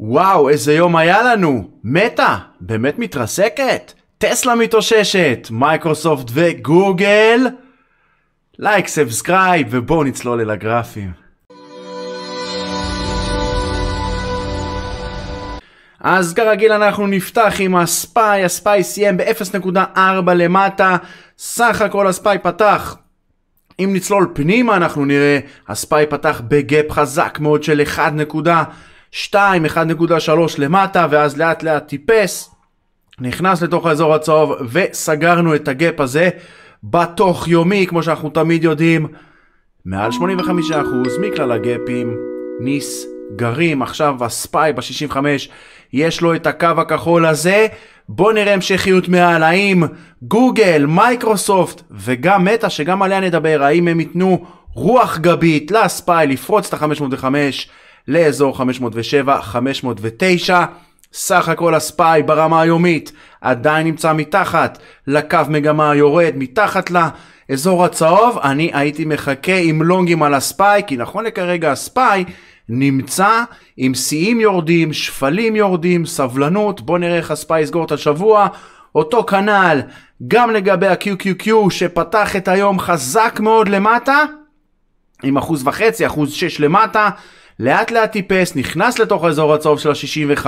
וואו, איזה יום היה לנו! מטה, באמת מתרסקת! טסלה מתאוששת! מייקרוסופט וגוגל! לייק, סאבסקרייב, ובואו נצלול אל הגרפים. אז כרגיל אנחנו נפתח עם הספיי, הספיי סיים ב-0.4 למטה, סך הכל הספיי פתח אם נצלול פנימה אנחנו נראה, הספיי פתח בגאפ חזק מאוד של 1.4. 2, 1.3 למטה, ואז לאט לאט טיפס, נכנס לתוך האזור הצהוב, וסגרנו את הגאפ הזה בתוך יומי, כמו שאנחנו תמיד יודעים. מעל 85% מכלל הגאפים נסגרים. עכשיו הספיי ב-65, יש לו את הקו הכחול הזה. בואו נראה המשכיות מעל, האם גוגל, מייקרוסופט וגם מטא, שגם עליה נדבר, האם הם ייתנו רוח גבית לספיי לפרוץ את ה-505? לאזור 507, 509. סך הכל הספיי ברמה היומית עדיין נמצא מתחת לקו מגמה היורד, מתחת לאזור הצהוב. אני הייתי מחכה עם לונגים על הספיי, כי נכון לכרגע הספיי נמצא עם שיאים יורדים, שפלים יורדים, סבלנות. בואו נראה איך הספיי יסגור את השבוע. אותו כנ"ל גם לגבי ה-QQQ שפתח את היום חזק מאוד למטה, עם אחוז וחצי, אחוז שש למטה. לאט לאט טיפס, נכנס לתוך האזור הצהוב של ה-65,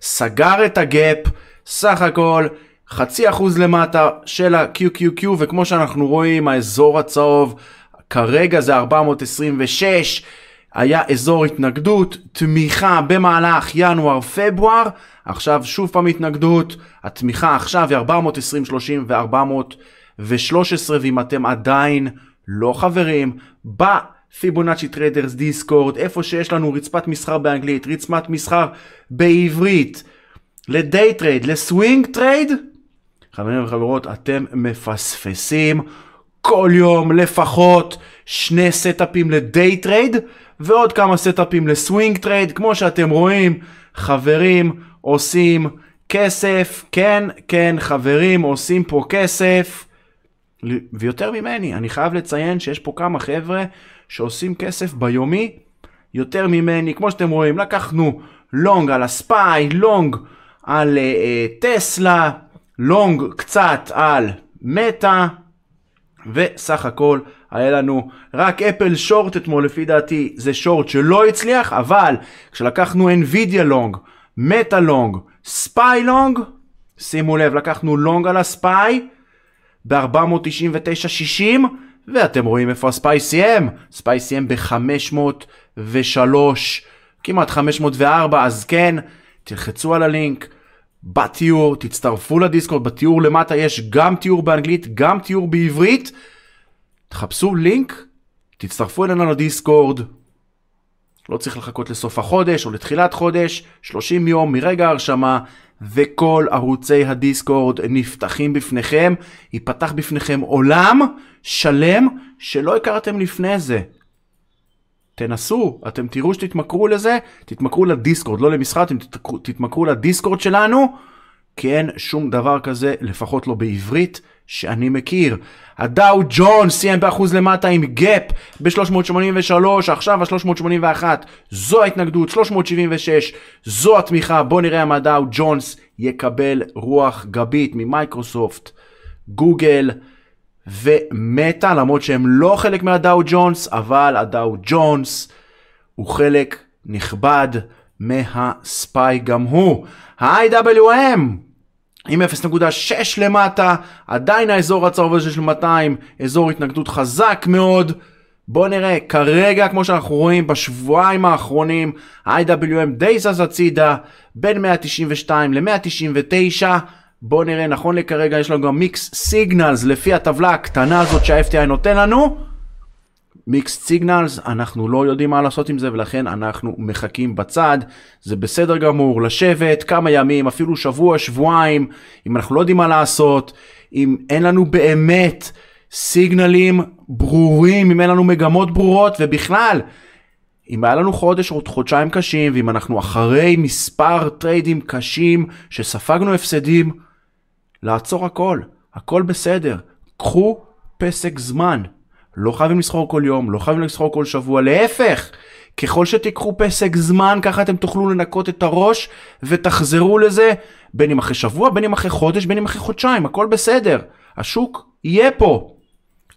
סגר את הגאפ, סך הכל חצי אחוז למטה של ה-QQQ, וכמו שאנחנו רואים, האזור הצהוב כרגע זה 426, היה אזור התנגדות, תמיכה במהלך ינואר-פברואר, עכשיו שוב פעם התנגדות, התמיכה עכשיו היא 420, 30 ו-413, ואם אתם עדיין לא חברים, ב... פיבונאצ'י טריידרס, דיסקורד, איפה שיש לנו רצפת מסחר באנגלית, רצפת מסחר בעברית, לדיי טרייד, לסווינג טרייד, חברים וחברות, אתם מפספסים כל יום לפחות שני סטאפים לדיי טרייד ועוד כמה סטאפים לסווינג טרייד, כמו שאתם רואים, חברים עושים כסף, כן, כן, חברים עושים פה כסף. ויותר ממני, אני חייב לציין שיש פה כמה חבר'ה שעושים כסף ביומי יותר ממני. כמו שאתם רואים, לקחנו לונג על הספיי, לונג על uh, uh, טסלה, לונג קצת על מטה, וסך הכל היה לנו רק אפל שורט אתמול, לפי דעתי זה שורט שלא הצליח, אבל כשלקחנו NVIDIA לונג, מטה לונג, ספיי לונג, שימו לב, לקחנו לונג על הספיי ב-499.60 ואתם רואים איפה הספייס סיים, ספייס סיים ב-503, כמעט 504, אז כן, תלחצו על הלינק, בתיאור, תצטרפו לדיסקורד, בתיאור למטה יש גם תיאור באנגלית, גם תיאור בעברית, תחפשו לינק, תצטרפו אלינו לדיסקורד, לא צריך לחכות לסוף החודש או לתחילת חודש, 30 יום מרגע ההרשמה, וכל ערוצי הדיסקורד נפתחים בפניכם, ייפתח בפניכם עולם שלם שלא הכרתם לפני זה. תנסו, אתם תראו שתתמכרו לזה, תתמכרו לדיסקורד, לא למשחק, אתם תתמכרו לדיסקורד שלנו, כי אין שום דבר כזה, לפחות לא בעברית. שאני מכיר. הדאו ג'ון סיים באחוז למטה עם גאפ ב-383, עכשיו ה-381. זו ההתנגדות, 376, זו התמיכה. בואו נראה אם הדאו ג'ונס יקבל רוח גבית ממייקרוסופט, גוגל ומטה, למרות שהם לא חלק מהדאו ג'ונס, אבל הדאו ג'ונס הוא חלק נכבד מהספיי גם הוא. ה-IWM עם 0.6 למטה, עדיין האזור הצהוב הזה של 200, אזור התנגדות חזק מאוד. בואו נראה, כרגע כמו שאנחנו רואים בשבועיים האחרונים, iwm די זז הצידה בין 192 ל-199. בואו נראה, נכון לכרגע יש לנו גם מיקס סיגנלס לפי הטבלה הקטנה הזאת שה-FTI נותן לנו. מיקסט סיגנלס, אנחנו לא יודעים מה לעשות עם זה ולכן אנחנו מחכים בצד. זה בסדר גמור לשבת כמה ימים, אפילו שבוע, שבועיים, אם אנחנו לא יודעים מה לעשות, אם אין לנו באמת סיגנלים ברורים, אם אין לנו מגמות ברורות ובכלל. אם היה לנו חודש או חודשיים קשים, ואם אנחנו אחרי מספר טריידים קשים שספגנו הפסדים, לעצור הכל, הכל בסדר. קחו פסק זמן, לא חייבים לסחור כל יום, לא חייבים לסחור כל שבוע, להפך! ככל שתיקחו פסק זמן, ככה אתם תוכלו לנקות את הראש ותחזרו לזה, בין אם אחרי שבוע, בין אם אחרי חודש, בין אם אחרי חודשיים, הכל בסדר. השוק יהיה פה.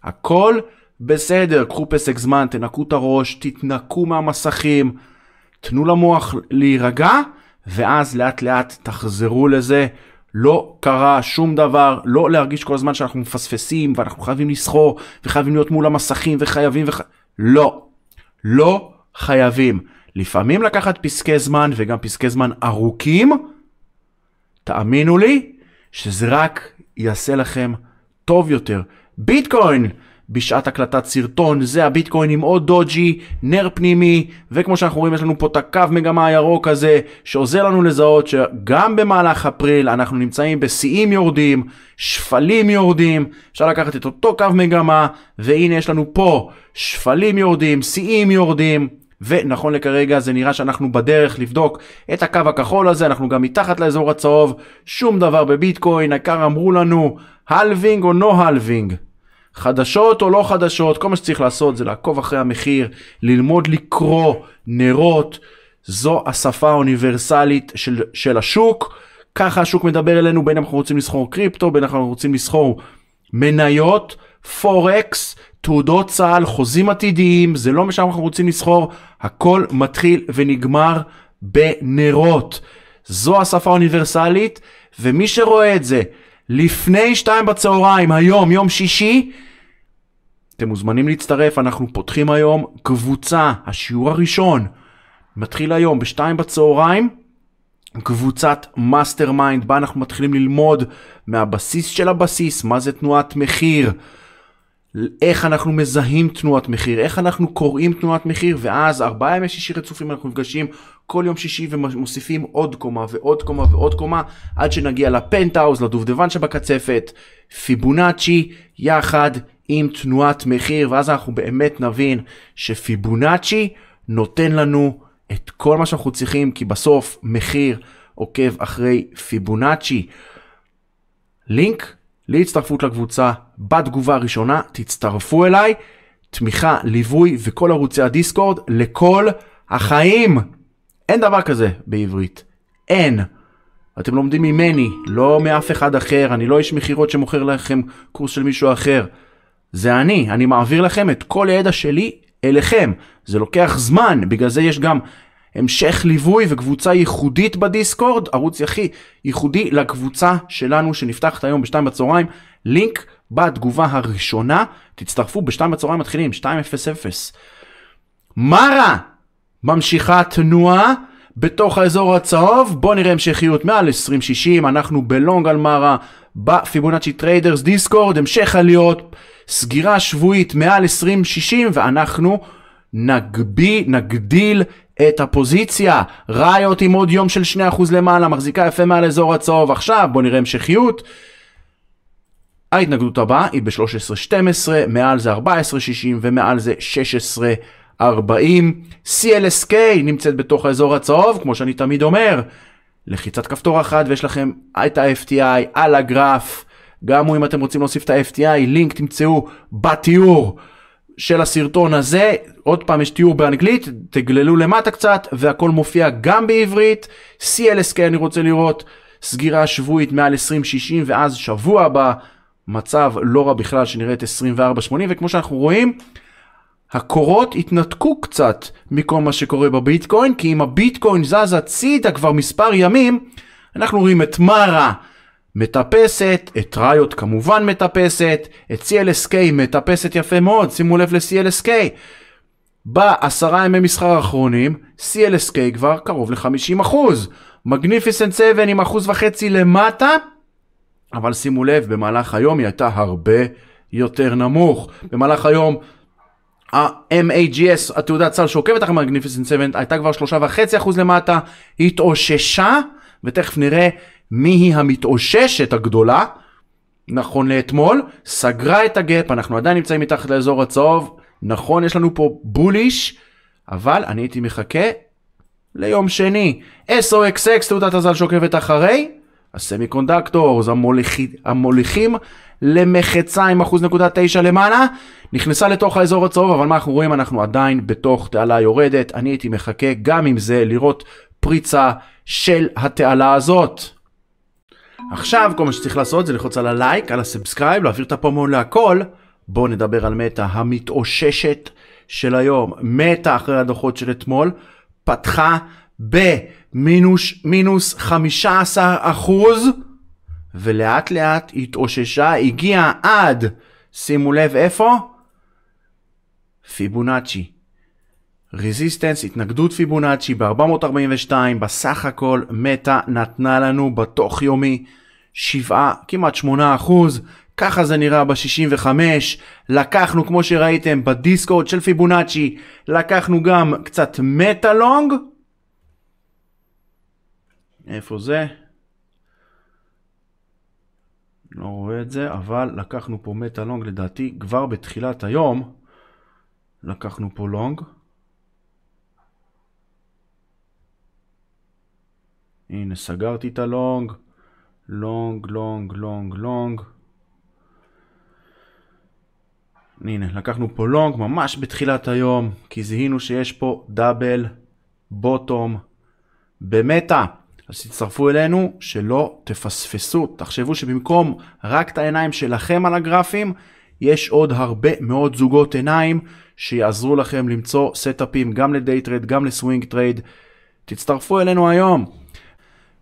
הכל בסדר, קחו פסק זמן, תנקו את הראש, תתנקו מהמסכים, תנו למוח להירגע, ואז לאט לאט תחזרו לזה לא קרה שום דבר, לא להרגיש כל הזמן שאנחנו מפספסים ואנחנו חייבים לסחור וחייבים להיות מול המסכים וחייבים וח... לא, לא חייבים. לפעמים לקחת פסקי זמן וגם פסקי זמן ארוכים, תאמינו לי שזה רק יעשה לכם טוב יותר. ביטקוין! בשעת הקלטת סרטון, זה הביטקוין עם עוד דוג'י, נר פנימי, וכמו שאנחנו רואים יש לנו פה את הקו מגמה הירוק הזה, שעוזר לנו לזהות שגם במהלך אפריל אנחנו נמצאים בשיאים יורדים, שפלים יורדים, אפשר לקחת את אותו קו מגמה, והנה יש לנו פה שפלים יורדים, שיאים יורדים, ונכון לכרגע זה נראה שאנחנו בדרך לבדוק את הקו הכחול הזה, אנחנו גם מתחת לאזור הצהוב, שום דבר בביטקוין, העיקר אמרו לנו הלווינג או נו הלווינג. חדשות או לא חדשות, כל מה שצריך לעשות זה לעקוב אחרי המחיר, ללמוד לקרוא נרות, זו השפה האוניברסלית של, של השוק, ככה השוק מדבר אלינו בין אם אנחנו רוצים לסחור קריפטו, בין אם אנחנו רוצים לסחור מניות, פורקס, תעודות צה"ל, חוזים עתידיים, זה לא משם אנחנו רוצים לסחור, הכל מתחיל ונגמר בנרות. זו השפה האוניברסלית, ומי שרואה את זה לפני שתיים בצהריים, היום, יום שישי, אתם מוזמנים להצטרף, אנחנו פותחים היום קבוצה, השיעור הראשון, מתחיל היום בשתיים בצהריים, קבוצת מאסטר מיינד, בה אנחנו מתחילים ללמוד מהבסיס של הבסיס, מה זה תנועת מחיר, איך אנחנו מזהים תנועת מחיר, איך אנחנו קוראים תנועת מחיר, ואז ארבעה ימי שישי רצופים אנחנו נפגשים כל יום שישי ומוסיפים עוד קומה ועוד קומה ועוד קומה עד שנגיע לפנטהאוז, לדובדבן שבקצפת, פיבונאצ'י, יחד עם תנועת מחיר, ואז אנחנו באמת נבין שפיבונאצ'י נותן לנו את כל מה שאנחנו צריכים, כי בסוף מחיר עוקב אחרי פיבונאצ'י. לינק להצטרפות לקבוצה בתגובה הראשונה, תצטרפו אליי, תמיכה, ליווי וכל ערוצי הדיסקורד לכל החיים. אין דבר כזה בעברית. אין. אתם לומדים ממני, לא מאף אחד אחר, אני לא איש מכירות שמוכר לכם קורס של מישהו אחר. זה אני, אני מעביר לכם את כל הידע שלי אליכם. זה לוקח זמן, בגלל זה יש גם המשך ליווי וקבוצה ייחודית בדיסקורד, ערוץ יחי, ייחודי לקבוצה שלנו שנפתחת היום בשתיים בצהריים, לינק בתגובה הראשונה, תצטרפו בשתיים בצהריים מתחילים, 2:00. מה רע? ממשיכה תנועה בתוך האזור הצהוב, בואו נראה המשכיות מעל 2060, אנחנו בלונג על מרה בפיבונאצ'י טריידרס דיסקורד, המשך עליות, סגירה שבועית מעל 2060 ואנחנו נגבי, נגדיל את הפוזיציה. ראיות עם עוד יום של 2% למעלה, מחזיקה יפה מעל אזור הצהוב עכשיו, בואו נראה המשכיות. ההתנגדות הבאה היא ב 13 12 מעל זה 14-60 ומעל זה 16. 40. CLSK נמצאת בתוך האזור הצהוב, כמו שאני תמיד אומר. לחיצת כפתור אחת ויש לכם את ה-FTI על הגרף. גם אם אתם רוצים להוסיף את ה-FTI, לינק תמצאו בתיאור של הסרטון הזה. עוד פעם יש תיאור באנגלית, תגללו למטה קצת והכל מופיע גם בעברית. CLSK אני רוצה לראות סגירה שבועית מעל 2060 ואז שבוע הבא מצב לא רע בכלל שנראית 24-80 וכמו שאנחנו רואים הקורות התנתקו קצת מכל מה שקורה בביטקוין, כי אם הביטקוין זז הצידה כבר מספר ימים, אנחנו רואים את מרה מטפסת, את ריוט כמובן מטפסת, את CLSK מטפסת יפה מאוד, שימו לב ל-CLSK. בעשרה ימי מסחר האחרונים, CLSK כבר קרוב ל-50%. מגניפיסנט 7 עם אחוז וחצי למטה, אבל שימו לב, במהלך היום היא הייתה הרבה יותר נמוך. במהלך היום ה-MAGS, התעודת סל שעוקבת אחרי מגניפיסנט 7, הייתה כבר שלושה וחצי אחוז למטה, התאוששה, ותכף נראה מי היא המתאוששת הגדולה, נכון לאתמול, סגרה את הגאפ, אנחנו עדיין נמצאים מתחת לאזור הצהוב, נכון, יש לנו פה בוליש, אבל אני הייתי מחכה ליום שני. SOXX, תעודת הזל שעוקבת אחרי, הסמי קונדקטורס, המוליכים למחצה עם אחוז נקודה תשע למעלה, נכנסה לתוך האזור הצהוב, אבל מה אנחנו רואים? אנחנו עדיין בתוך תעלה יורדת, אני הייתי מחכה גם עם זה לראות פריצה של התעלה הזאת. עכשיו כל מה שצריך לעשות זה ללחוץ על הלייק, על הסאבסקרייב, להעביר את הפומון להכל. בואו נדבר על מטה המתאוששת של היום. מטה אחרי הדוחות של אתמול פתחה במינוס מינוס 15 אחוז. ולאט לאט התאוששה, הגיעה עד, שימו לב איפה? פיבונאצ'י. רזיסטנס, התנגדות פיבונאצ'י ב-442, בסך הכל מטה נתנה לנו בתוך יומי 7, כמעט 8 אחוז, ככה זה נראה ב-65, לקחנו כמו שראיתם בדיסקורד של פיבונאצ'י, לקחנו גם קצת מטה לונג, איפה זה? לא רואה את זה, אבל לקחנו פה מטה לונג לדעתי כבר בתחילת היום. לקחנו פה לונג. הנה סגרתי את הלונג. לונג, לונג, לונג, לונג. הנה, לקחנו פה לונג ממש בתחילת היום, כי זיהינו שיש פה דאבל בוטום במטה. אז תצטרפו אלינו, שלא תפספסו. תחשבו שבמקום רק את העיניים שלכם על הגרפים, יש עוד הרבה מאוד זוגות עיניים שיעזרו לכם למצוא סטאפים גם לדייטרד, גם לסווינג טרייד. תצטרפו אלינו היום.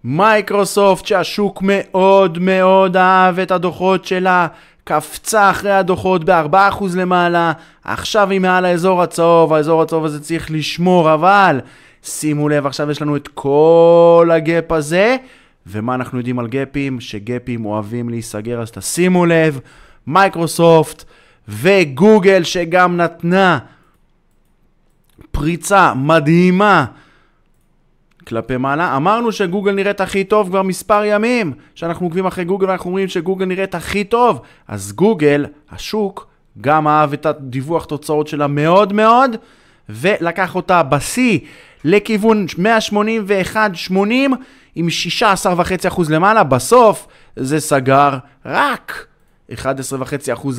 מייקרוסופט שהשוק מאוד מאוד אהב את הדוחות שלה, קפצה אחרי הדוחות ב-4% למעלה, עכשיו היא מעל האזור הצהוב, האזור הצהוב הזה צריך לשמור, אבל שימו לב, עכשיו יש לנו את כל הגאפ הזה, ומה אנחנו יודעים על גאפים? שגאפים אוהבים להיסגר, אז תשימו לב, מייקרוסופט וגוגל שגם נתנה פריצה מדהימה כלפי מעלה. אמרנו שגוגל נראית הכי טוב כבר מספר ימים, שאנחנו עוקבים אחרי גוגל ואנחנו אומרים שגוגל נראית הכי טוב. אז גוגל, השוק, גם אהב את הדיווח תוצאות שלה מאוד מאוד, ולקח אותה בשיא לכיוון 181.80 עם 16.5% למעלה, בסוף זה סגר רק 11.5%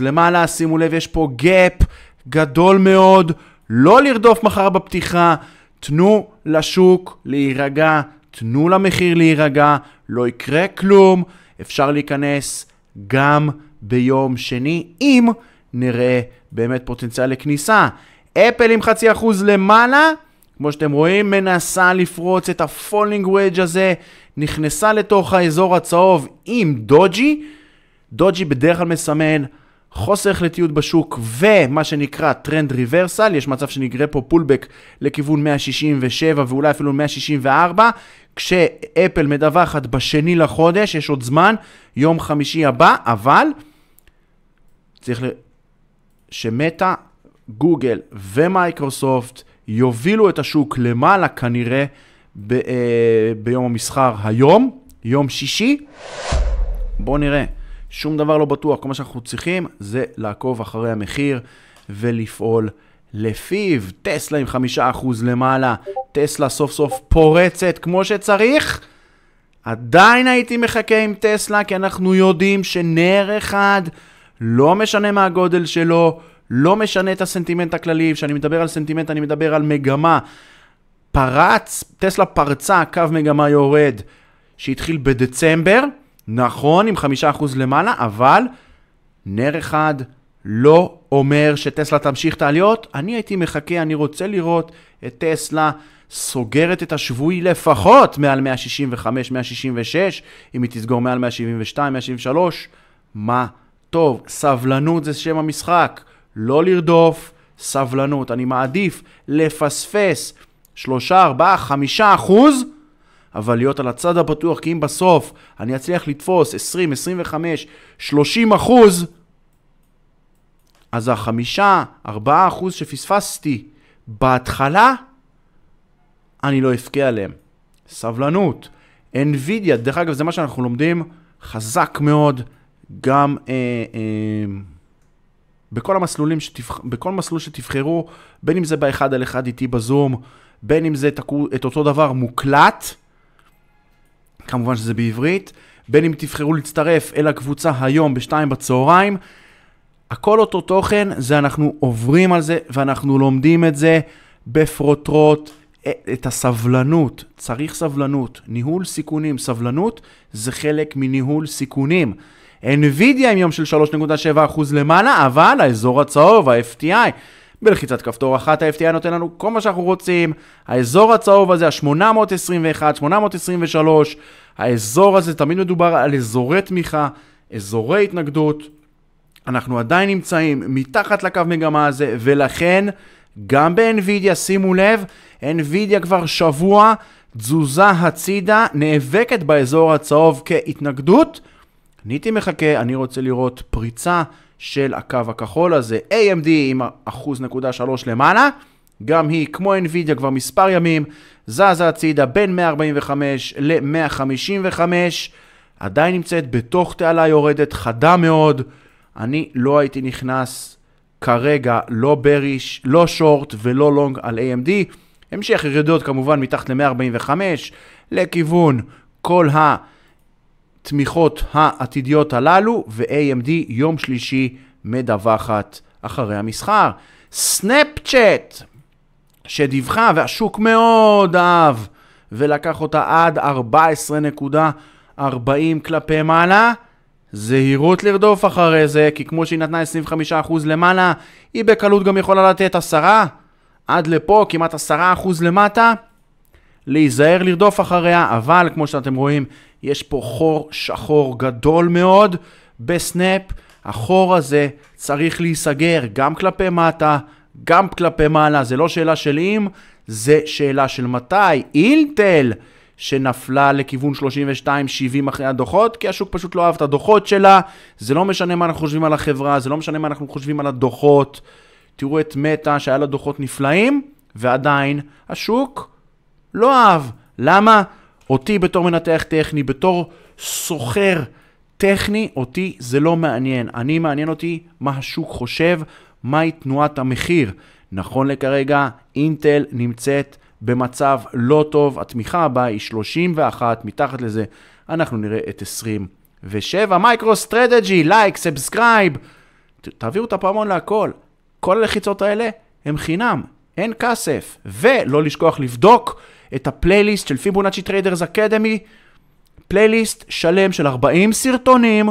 למעלה, שימו לב, יש פה gap גדול מאוד, לא לרדוף מחר בפתיחה, תנו לשוק להירגע, תנו למחיר להירגע, לא יקרה כלום, אפשר להיכנס גם ביום שני, אם נראה באמת פוטנציאל לכניסה. אפל עם חצי אחוז למעלה, כמו שאתם רואים, מנסה לפרוץ את הפולינג וויג' הזה, נכנסה לתוך האזור הצהוב עם דוג'י. דוג'י בדרך כלל מסמן חוסר החלטיות בשוק ומה שנקרא טרנד ריברסל, יש מצב שנגרה פה פולבק לכיוון 167 ואולי אפילו 164, כשאפל מדווחת בשני לחודש, יש עוד זמן, יום חמישי הבא, אבל צריך ל... שמטה, גוגל ומייקרוסופט יובילו את השוק למעלה כנראה ב, אה, ביום המסחר היום, יום שישי. בואו נראה. שום דבר לא בטוח, כל מה שאנחנו צריכים זה לעקוב אחרי המחיר ולפעול לפיו. טסלה עם חמישה אחוז למעלה, טסלה סוף סוף פורצת כמו שצריך. עדיין הייתי מחכה עם טסלה, כי אנחנו יודעים שנר אחד, לא משנה מה הגודל שלו, לא משנה את הסנטימנט הכללי, כשאני מדבר על סנטימנט אני מדבר על מגמה. פרץ, טסלה פרצה קו מגמה יורד שהתחיל בדצמבר, נכון, עם חמישה אחוז למעלה, אבל נר אחד לא אומר שטסלה תמשיך את העליות. אני הייתי מחכה, אני רוצה לראות את טסלה סוגרת את השבועי לפחות מעל 165, 166, אם היא תסגור מעל 172, 173, מה טוב, סבלנות זה שם המשחק. לא לרדוף, סבלנות. אני מעדיף לפספס 3, 4, 5 אחוז, אבל להיות על הצד הפתוח, כי אם בסוף אני אצליח לתפוס 20, 25, 30 אחוז, אז החמישה, ארבעה אחוז שפספסתי בהתחלה, אני לא אבכה עליהם. סבלנות. NVIDIA, דרך אגב, זה מה שאנחנו לומדים חזק מאוד, גם... אה, אה, בכל המסלולים, שתבח... בכל מסלול שתבחרו, בין אם זה באחד על אחד איתי בזום, בין אם זה תקו... את אותו דבר מוקלט, כמובן שזה בעברית, בין אם תבחרו להצטרף אל הקבוצה היום בשתיים בצהריים, הכל אותו תוכן, זה אנחנו עוברים על זה ואנחנו לומדים את זה בפרוטרוט, אה, את הסבלנות, צריך סבלנות, ניהול סיכונים, סבלנות זה חלק מניהול סיכונים. NVIDIA עם יום של 3.7% למעלה, אבל האזור הצהוב, ה-FTI, בלחיצת כפתור אחת ה-FTI נותן לנו כל מה שאנחנו רוצים. האזור הצהוב הזה, ה-821, 823, האזור הזה, תמיד מדובר על אזורי תמיכה, אזורי התנגדות. אנחנו עדיין נמצאים מתחת לקו מגמה הזה, ולכן גם ב-NVIDIA, שימו לב, NVIDIA כבר שבוע תזוזה הצידה, נאבקת באזור הצהוב כהתנגדות. אני הייתי מחכה, אני רוצה לראות פריצה של הקו הכחול הזה, AMD עם אחוז נקודה שלוש למעלה, גם היא, כמו NVIDIA כבר מספר ימים, זזה הצידה בין 145 ל-155, עדיין נמצאת בתוך תעלה יורדת, חדה מאוד. אני לא הייתי נכנס כרגע, לא בריש, לא שורט ולא לונג על AMD. המשך ירידות כמובן מתחת ל-145, לכיוון כל ה... התמיכות העתידיות הללו, ו-AMD יום שלישי מדווחת אחרי המסחר. סנאפצ'אט, שדיווחה והשוק מאוד אהב, ולקח אותה עד 14.40 כלפי מעלה, זהירות לרדוף אחרי זה, כי כמו שהיא נתנה 25% למעלה, היא בקלות גם יכולה לתת 10, עד לפה כמעט 10% למטה. להיזהר לרדוף אחריה, אבל כמו שאתם רואים, יש פה חור שחור גדול מאוד בסנאפ. החור הזה צריך להיסגר גם כלפי מטה, גם כלפי מעלה. זה לא שאלה של אם, זה שאלה של מתי. אינטל, שנפלה לכיוון 32-70 אחרי הדוחות, כי השוק פשוט לא אהב את הדוחות שלה. זה לא משנה מה אנחנו חושבים על החברה, זה לא משנה מה אנחנו חושבים על הדוחות. תראו את מטא, שהיה לה דוחות נפלאים, ועדיין השוק... לא אהב. למה? אותי בתור מנתח טכני, בתור סוחר טכני, אותי זה לא מעניין. אני מעניין אותי מה השוק חושב, מהי תנועת המחיר. נכון לכרגע, אינטל נמצאת במצב לא טוב, התמיכה הבאה היא 31, מתחת לזה אנחנו נראה את 27. מייקרו סטרטג'י, לייק, סאבסקרייב, תעבירו את הפעמון להכל. כל הלחיצות האלה הם חינם, אין כסף. ולא לשכוח לבדוק. את הפלייליסט של פיבונאצ'י טריידרס אקדמי, פלייליסט שלם של 40 סרטונים,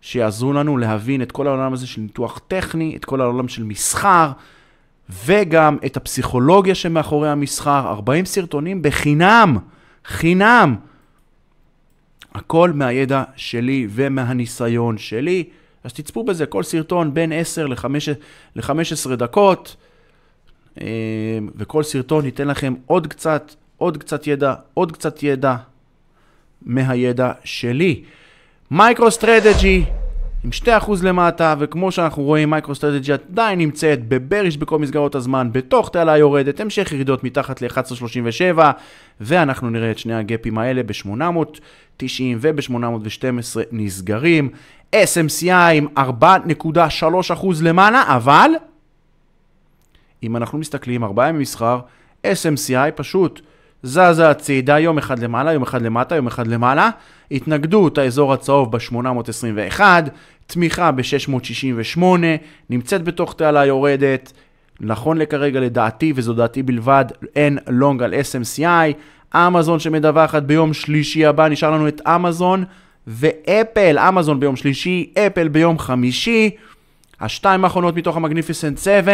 שיעזרו לנו להבין את כל העולם הזה של ניתוח טכני, את כל העולם של מסחר, וגם את הפסיכולוגיה שמאחורי המסחר, 40 סרטונים בחינם, חינם. הכל מהידע שלי ומהניסיון שלי, אז תצפו בזה, כל סרטון בין 10 ל-15 דקות. אמ, וכל סרטון ייתן לכם עוד קצת, עוד קצת ידע, עוד קצת ידע מהידע שלי. מייקרו סטרטג'י עם 2% למטה, וכמו שאנחנו רואים, מייקרו סטרטג'י עדיין נמצאת בבריש בכל מסגרות הזמן, בתוך תעלה יורדת, המשך ירידות מתחת ל-11.37, ואנחנו נראה את שני הגפים האלה ב-890 וב-812 נסגרים. SMCI עם 4.3% למעלה, אבל אם אנחנו מסתכלים, ארבעה ימים מסחר, SMCI פשוט זזה הצידה יום אחד למעלה, יום אחד למטה, יום אחד למעלה, התנגדות האזור הצהוב ב-821, תמיכה ב-668, נמצאת בתוך תעלה יורדת, נכון לכרגע לדעתי, וזו דעתי בלבד, אין לונג על SMCI, אמזון שמדווחת ביום שלישי הבא, נשאר לנו את אמזון ואפל, אמזון ביום שלישי, אפל ביום חמישי, השתיים האחרונות מתוך המגניפיסנט 7,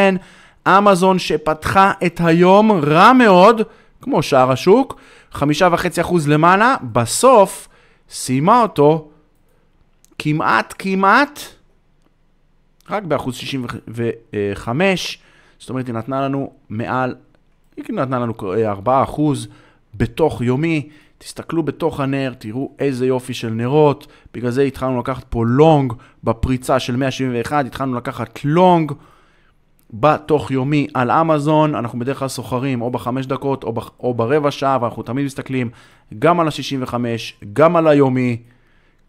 אמזון שפתחה את היום רע מאוד, כמו שאר השוק, חמישה וחצי אחוז למעלה, בסוף סיימה אותו כמעט כמעט רק באחוז שישים וחמש, זאת אומרת היא נתנה לנו מעל, היא כאילו נתנה לנו ארבעה אחוז בתוך יומי, תסתכלו בתוך הנר, תראו איזה יופי של נרות, בגלל זה התחלנו לקחת פה לונג בפריצה של 171, התחלנו לקחת לונג. בתוך יומי על אמזון, אנחנו בדרך כלל סוחרים או בחמש דקות או, בח... או ברבע שעה, ואנחנו תמיד מסתכלים גם על ה-65, גם על היומי.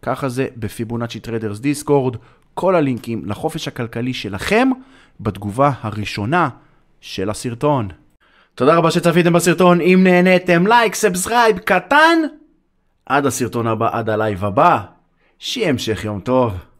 ככה זה בפיבונאצ'י טריידרס דיסקורד. כל הלינקים לחופש הכלכלי שלכם בתגובה הראשונה של הסרטון. תודה רבה שצפיתם בסרטון, אם נהניתם לייק, סאבסקרייב קטן. עד הסרטון הבא, עד הלייב הבא, שיהיה המשך יום טוב.